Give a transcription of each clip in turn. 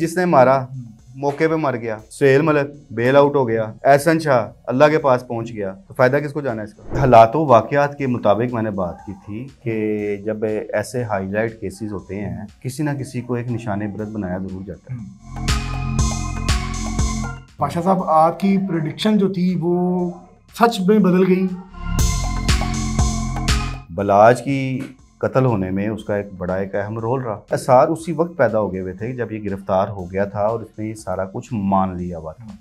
जिसने मारा मौके पे मर गया सुहेल मलक बेल आउट हो गया एहसन शाह अल्लाह के पास पहुंच गया तो फ़ायदा किसको जाना है इसका हालात वाक़ात के मुताबिक मैंने बात की थी कि जब ऐसे हाईलाइट केसेस होते हैं किसी ना किसी को एक निशाने ब्रत बनाया ज़रूर जाता है पाशा साहब आपकी प्रडिक्शन जो थी वो सच में बदल गई बलाज की कत्ल होने में उसका एक बड़ा एक अहम रोल रहा असार उसी वक्त पैदा हो गए हुए थे जब ये गिरफ्तार हो गया था और इसने ये सारा कुछ मान लिया हुआ था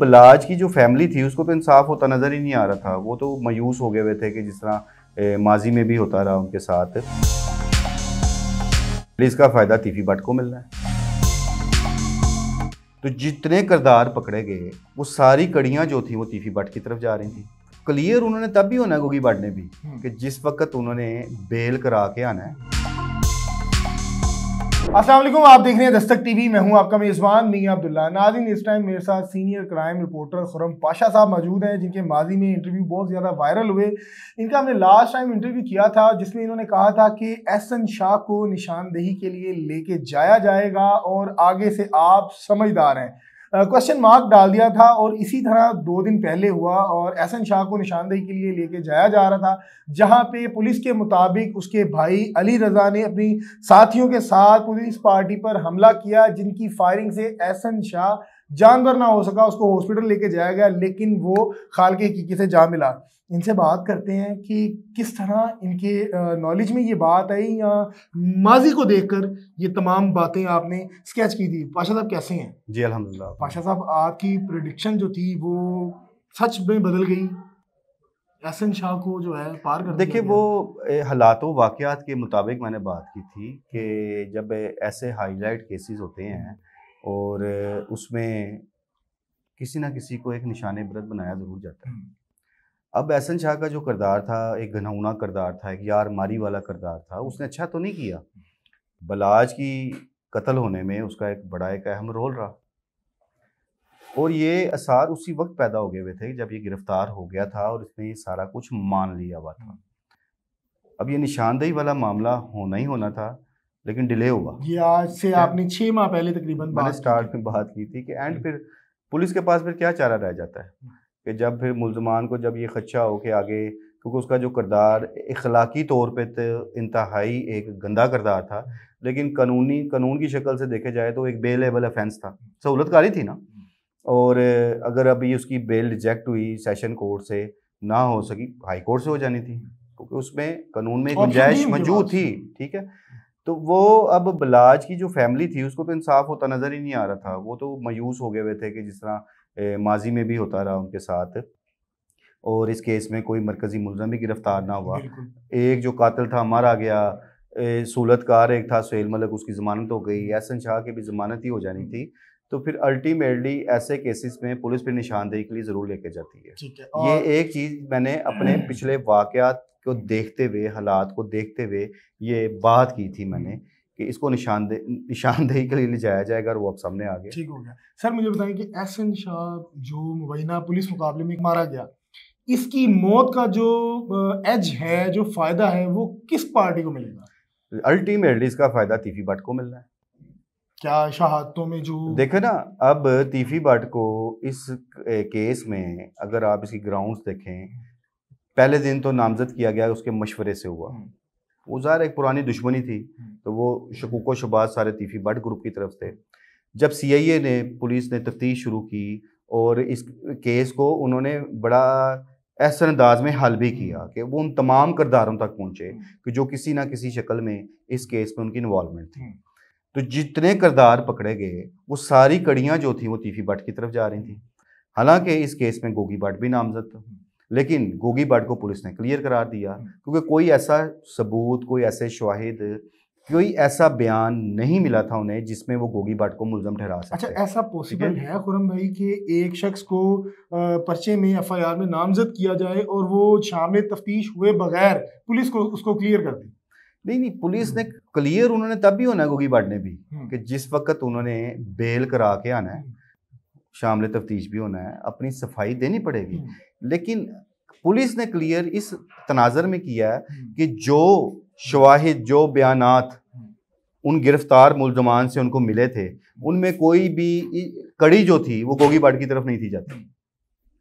बलाज की जो फैमिली थी उसको तो इंसाफ होता नज़र ही नहीं आ रहा था वो तो मायूस हो गए हुए थे कि जिस तरह माजी में भी होता रहा उनके साथ इसका फ़ायदा तीफी भट्ट को मिल रहा है तो जितने करदार पकड़े गए वो सारी कड़ियाँ जो थी वो तीफी भट्ट की तरफ जा रही थी क्लियर उन्होंने तब भी होना गोगी बाड ने भी कि जिस वक्त उन्होंने बेल करा के आना है असलम आप देख रहे हैं दस्तक टीवी मैं हूं आपका मेज़बान मियाँ अब्दुल्ला नाजिन इस टाइम मेरे साथ senior crime reporter Khurram Pasha साहब मौजूद हैं जिनके माजी में इंटरव्यू बहुत ज़्यादा वायरल हुए इनका हमने लास्ट टाइम इंटरव्यू किया था जिसमें इन्होंने कहा था कि एहसन शाह को निशानदेही के लिए लेके जाया जाएगा और आगे से आप समझदार हैं क्वेश्चन मार्क डाल दिया था और इसी तरह दो दिन पहले हुआ और एहसन शाह को निशानदेही के लिए लेके जाया जा रहा था जहां पे पुलिस के मुताबिक उसके भाई अली रजा ने अपनी साथियों के साथ पुलिस पार्टी पर हमला किया जिनकी फायरिंग से एहसन शाह जानवर ना हो सका उसको हॉस्पिटल लेके जाया गया लेकिन वो खाल के हकीकी से जा मिला इनसे बात करते हैं कि किस तरह इनके नॉलेज में ये बात आई या माजी को देखकर ये तमाम बातें आपने स्केच की थी पाशा साहब कैसे हैं जी अलहमदिल्ला पाशा साहब आपकी प्रडिक्शन जो थी वो सच में बदल गई एसन शाह को जो है पार कर देखिए वो हालातों वाक़ात के मुताबिक मैंने बात की थी कि जब ऐसे हाईलाइट केसेस होते हैं और हाँ। उसमें किसी ना किसी को एक निशान बरत बनाया ज़रूर जाता है हम्म। अब एहसन शाह का जो करदार था एक घनौना करदार था एक यार मारी वाला करदार था हम्म। उसने अच्छा तो नहीं किया बलाज की कत्ल होने में उसका एक बड़ा एक अहम रोल रहा और ये आसार उसी वक्त पैदा हो गए हुए थे जब ये गिरफ्तार हो गया था और इसने ये सारा कुछ मान लिया हुआ था हम्म। अब ये निशानदेही वाला मामला होना ही होना था लेकिन डिले हुआ ये आज से आपने छः माह पहले तकरीबन मैंने स्टार्ट में बात की थी कि एंड फिर पुलिस के पास फिर क्या चारा रह जाता है हम्म। कि जब फिर मुलजमान को जब ये खदशा हो के आगे क्योंकि उसका जो करदार इखलाकी तौर पे तो इंतहाई एक गंदा करदार था हम्म। लेकिन कानूनी कानून की शक्ल से देखे जाए तो एक बेल एबल अफेंस था हम्म। सहूलतकारी थी ना और अगर अभी उसकी बेल रिजेक्ट हुई सेशन कोर्ट से ना हो सकी हाई कोर्ट से हो जानी थी क्योंकि उसमें कानून में गुंजाइश मौजूद थी ठीक है तो वो अब बलाज की जो फैमिली थी उसको तो इंसाफ होता नज़र ही नहीं आ रहा था वो तो मायूस हो गए हुए थे कि जिस तरह माजी में भी होता रहा उनके साथ और इस केस में कोई मरकज़ी मुलजम भी गिरफ़्तार ना हुआ एक जो कातिल था मारा गया सूलतकार एक था सुहेल मलक उसकी ज़मानत हो गई हम्म। एहसन शाह की भी ज़मानत ही हो जानी हम्म। थी तो फिर अल्टीमेटली ऐसे केसेस में पुलिस फिर निशानदेही के लिए ज़रूर लेके जाती है ठीक है ये एक चीज़ मैंने अपने पिछले वाकयात को देखते हुए हालात को देखते हुए ये बात की थी मैंने हम्म। कि इसको निशानदेही निशानदेही के लिए ले जाया जाएगा और वो अब सामने आ गया ठीक हो गया सर मुझे बताएं कि एस एन शाह जो मुबैना पुलिस मुकाबले में मारा गया इसकी मौत का जो एज है जो फ़ायदा है वो किस पार्टी को मिलेगा अल्टीमेटली इसका फ़ायदा तीफी भट्ट को मिलना है क्या शहादतों में जो देखो ना अब तीफी भट्ट को इस केस में अगर आप इसकी ग्राउंड्स देखें पहले दिन तो नामजद किया गया उसके मशवरे से हुआ हम्म। वो ज़ाहिर एक पुरानी दुश्मनी थी हम्म। तो वो शकूक शबाज सारे तीफी भट्ट ग्रुप की तरफ से जब सीआईए ने पुलिस ने तफ्तीश शुरू की और इस केस को उन्होंने बड़ा ऐसे अंदाज में हल भी किया कि वो उन तमाम करदारों तक पहुँचे हम्म। कि जो किसी ना किसी शक्ल में इस केस में उनकी इन्वॉलमेंट थी तो जितने करदार पकड़े गए वो सारी कड़ियाँ जो थी वो तीफी भट्ट की तरफ जा रही थी हालांकि इस केस में गोगी भट्ट भी नामजद था लेकिन गोगी भट्ट को पुलिस ने क्लियर करार दिया क्योंकि कोई ऐसा सबूत कोई ऐसे शवाहिद कोई ऐसा बयान नहीं मिला था उन्हें जिसमें वो गोगी भट्ट को मुलजम ठहरा सकते अच्छा ऐसा पॉसिबल है खुरम भाई कि एक शख्स को पर्चे में एफ आई आर में नामजद किया जाए और वो शामिल तफ्तीश हुए बगैर पुलिस को उसको क्लियर कर दे नहीं नहीं पुलिस हम्म। ने क्लियर उन्होंने तब भी होना है गोगी बाट ने भी हम्म। कि जिस वक्त उन्होंने बेल करा के आना है हम्म। शामले तफ्तीश भी होना है अपनी सफाई देनी पड़ेगी लेकिन पुलिस ने क्लियर इस तनाजर में किया है कि जो शवाहिद जो बयानात उन गिरफ्तार मुलजमान से उनको मिले थे उनमें कोई भी कड़ी जो थी वो गोगी भट्ट की तरफ नहीं थी जाती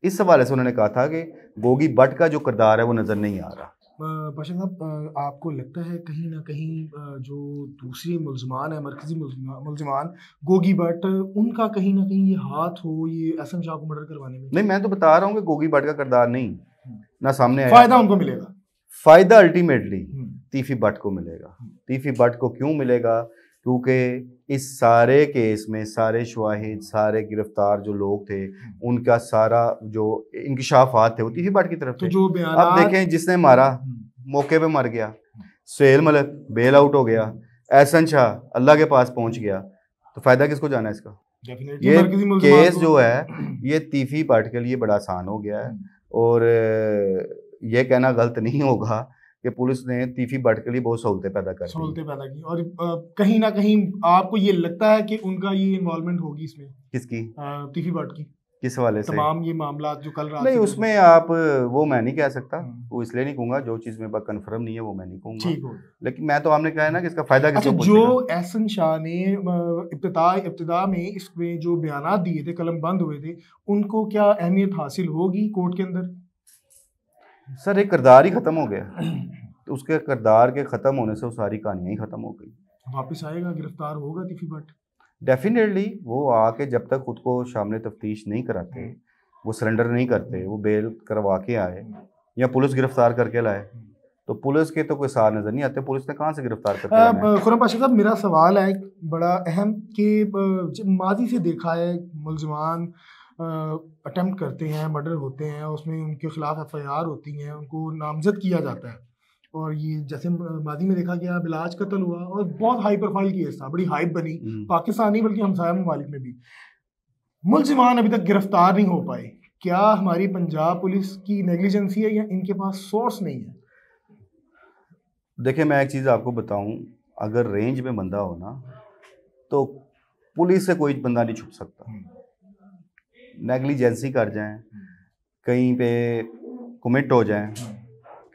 इस हवाले से उन्होंने कहा था कि गोगी भट्ट का जो किरदार है वो नज़र नहीं आ रहा बशन साहब आपको लगता है कहीं ना कहीं जो दूसरे मुलजमान है मरकजी मुलजमान गोगी भट्ट उनका कहीं ना कहीं ये हाथ हो ये असम शाह को मर्डर करवाने में नहीं मैं तो बता रहा हूँ कि गोगी भट्ट का किरदार नहीं हम्म। ना सामने आया फायदा उनको मिलेगा फायदा अल्टीमेटली हम्म। तीफी भट्ट को मिलेगा हम्म। तीफी भट्ट को क्यों मिलेगा क्योंकि इस सारे केस में सारे शवाहिद सारे गिरफ्तार जो लोग थे हम्म। उनका सारा जो इंकशाफात थे वो तीसरी बाट की तरफ तो जो अब देखें जिसने मारा हम्म, हम्म। मौके पे मर गया सुहेल मलक बेल आउट हो गया एहसन शाह अल्लाह के पास पहुंच गया तो फायदा किसको जाना है इसका ये केस जो है ये तीफी पार्ट के लिए बड़ा आसान हो गया है और ये कहना गलत नहीं होगा कि पुलिस ने तीफी बट के लिए बहुत सहूलतें पैदा कर सहूलतें पैदा की और कहीं ना कहीं आपको ये लगता है कि उनका ये इन्वॉल्वमेंट होगी इसमें किसकी तीफी बट की किस वाले से तमाम ये मामला जो कल रात नहीं उसमें आप वो मैं नहीं कह सकता हम्म। वो इसलिए नहीं कहूंगा जो चीज़ मेरे पास कंफर्म नहीं है वो मैं नहीं कहूंगा ठीक हो लेकिन मैं तो हमने कहा है ना कि इसका फायदा किसको अच्छा, जो एहसन शाह ने इब्तदा इब्तदा में इसमें जो बयान दिए थे कलम बंद हुए थे उनको क्या अहमियत हासिल होगी कोर्ट के अंदर सर एक किरदार ही खत्म हो गया तो उसके किरदार के ख़त्म होने से वो सारी कहानियाँ ही ख़त्म हो गई वापस आएगा गिरफ्तार होगा किसी बट डेफिनेटली वो आके जब तक खुद को सामने तफ्तीश नहीं कराते वो सरेंडर नहीं करते वो बेल करवा के आए या पुलिस गिरफ्तार करके लाए तो पुलिस के तो कोई सार नज़र नहीं आते पुलिस ने कहाँ से गिरफ्तार कर खुरम पाशा साहब मेरा सवाल है बड़ा अहम कि माजी से देखा है मुलजमान अटम्प्ट करते हैं मर्डर होते हैं उसमें उनके खिलाफ एफ होती हैं उनको नामजद किया जाता है और ये जैसे माजी में देखा गया बिलाज कत्ल हुआ और बहुत हाई प्रोफाइल केस था बड़ी हाइप बनी हम्म। पाकिस्तानी बल्कि हमसाया ममालिक में भी मुलजमान अभी तक गिरफ्तार नहीं हो पाए क्या हमारी पंजाब पुलिस की नेग्लिजेंसी है या इनके पास सोर्स नहीं है देखिए मैं एक चीज़ आपको बताऊं अगर रेंज में बंदा हो ना तो पुलिस से कोई बंदा नहीं छुप सकता नेग्लिजेंसी हम्म। कर जाएं हम्म। कहीं पे कमिट हो जाएं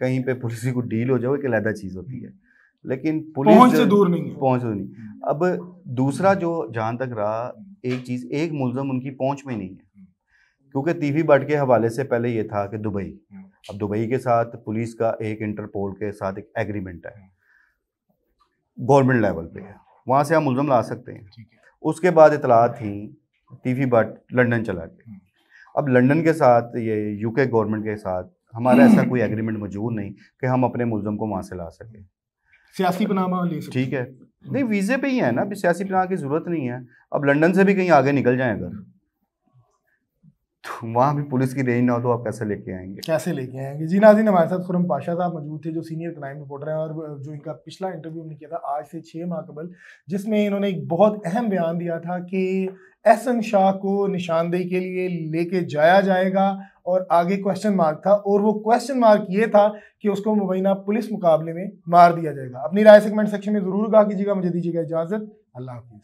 कहीं पे पुलिस को डील हो जाओ एक अलहदा चीज़ होती है लेकिन पुलिस पहुंच से दूर नहीं पहुंच से नहीं हम्म। अब दूसरा जो जहाँ तक रहा एक चीज़ एक मुलजम उनकी पहुंच में नहीं है क्योंकि टीवी बट के हवाले से पहले ये था कि दुबई हम्म। अब दुबई के साथ पुलिस का एक इंटरपोल के साथ एक एग्रीमेंट है गवर्नमेंट लेवल पे है वहाँ से हम मुलम ला सकते हैं उसके बाद इतला थी टीवी बट लंदन चला गया हम्म। अब लंदन के साथ ये यूके गवर्नमेंट के साथ हमारा ऐसा हम्म। कोई एग्रीमेंट मौजूद नहीं कि हम अपने मुलजम को वहाँ से ला सकें सियासी पनामा ले ठीक है हम्म। नहीं वीज़े पे ही है ना अभी सियासी पनाह की ज़रूरत नहीं है अब लंदन से भी कहीं आगे निकल जाए अगर तो वहाँ भी पुलिस की रेंज ना हो तो आप कैसे लेके आएंगे कैसे लेके आएंगे जी नाजीन हमारे साथ खुरम पाशा साहब मौजूद थे जो सीनियर क्राइम रिपोर्टर हैं और जो इनका पिछला इंटरव्यू हमने किया था आज से छः माह कबल जिसमें इन्होंने एक बहुत अहम बयान दिया था कि एहसन शाह को निशानदेही के लिए लेके जाया जाएगा और आगे क्वेश्चन मार्क था और वो क्वेश्चन मार्क ये था कि उसको मुबैना पुलिस मुकाबले में मार दिया जाएगा अपनी राय से कमेंट सेक्शन में ज़रूर कहा कीजिएगा मुझे दीजिएगा इजाज़त अल्लाह हाफिज़